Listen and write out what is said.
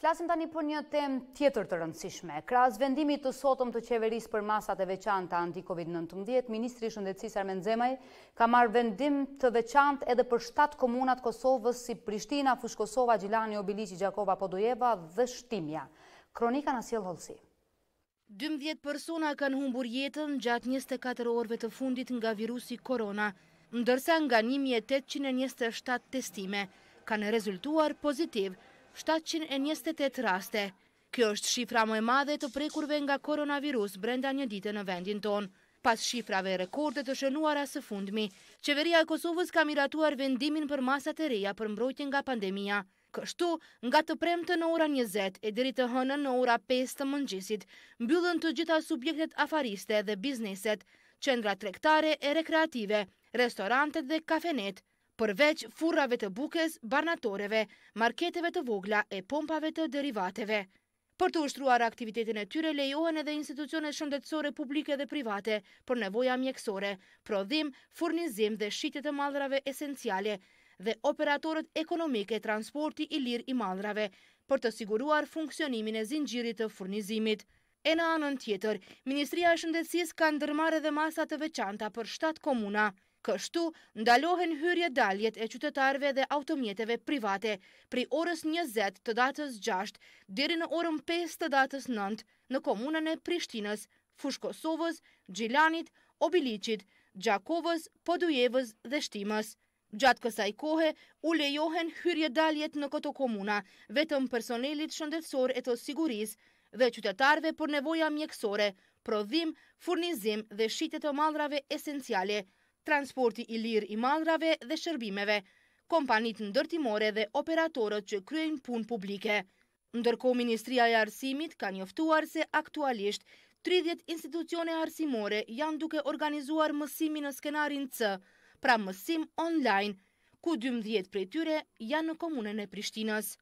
Flasim tani për një tem tjetër të rëndësishme. Kras vendimit të sotëm të qeveris për masat e veçanta anti-Covid-19, Ministri Shëndetsis Armen Zemaj ka marrë vendim të veçant edhe për 7 komunat Kosovës si Prishtina, Fushkosova, Gjilani, Obilici, Gjakova, Podujeva dhe Shtimja. Kronika në Sjell Holsi. 12 persona kanë humbur jetën gjatë 24 orve të fundit nga virusi korona, ndërsa nga 1827 testime kanë rezultuar pozitivë 728 raste. Kjo është shifra më e madhe të prekurve nga koronavirus brenda një dite në vendin tonë. Pas shifrave rekordet të shënuara së fundmi, qeveria e Kosovës ka miratuar vendimin për masat e reja për mbrojtjen nga pandemia. Kështu, nga të premte në ora 20 e diri të hënën në ora 5 të mëngjesit, mbyllën të gjitha subjektet afariste dhe bizneset, qendra trektare e rekreative, restorantet dhe kafenet, përveç furrave të bukes, barnatoreve, marketeve të vogla e pompave të derivateve. Për të ushtruar aktivitetin e tyre lejohen edhe institucionet shëndetësore publike dhe private për nevoja mjekësore, prodhim, furnizim dhe shqitet e madrave esenciale dhe operatorët ekonomike transporti i lirë i madrave për të siguruar funksionimin e zingjirit të furnizimit. E në anën tjetër, Ministria e Shëndetsis ka ndërmare dhe masat të veçanta për 7 komuna. Kështu, ndalohen hyrje daljet e qytetarve dhe automjeteve private pri orës 20 të datës 6 diri në orën 5 të datës 9 në komunën e Prishtinës, Fushkosovës, Gjilanit, Obilicit, Gjakovës, Podujevës dhe Shtimës. Gjatë kësaj kohe, u lejohen hyrje daljet në këto komuna, vetëm personelit shëndetsor e të siguris dhe qytetarve për nevoja mjekësore, prodhim, furnizim dhe shqitet të malrave esenciale, transporti i lirë i malrave dhe shërbimeve, kompanit në dërtimore dhe operatorët që kryen punë publike. Ndërko Ministria e Arsimit ka njoftuar se aktualisht 30 institucione arsimore janë duke organizuar mësimi në skenarin C, pra mësim online, ku 12 prej tyre janë në komunën e Prishtinës.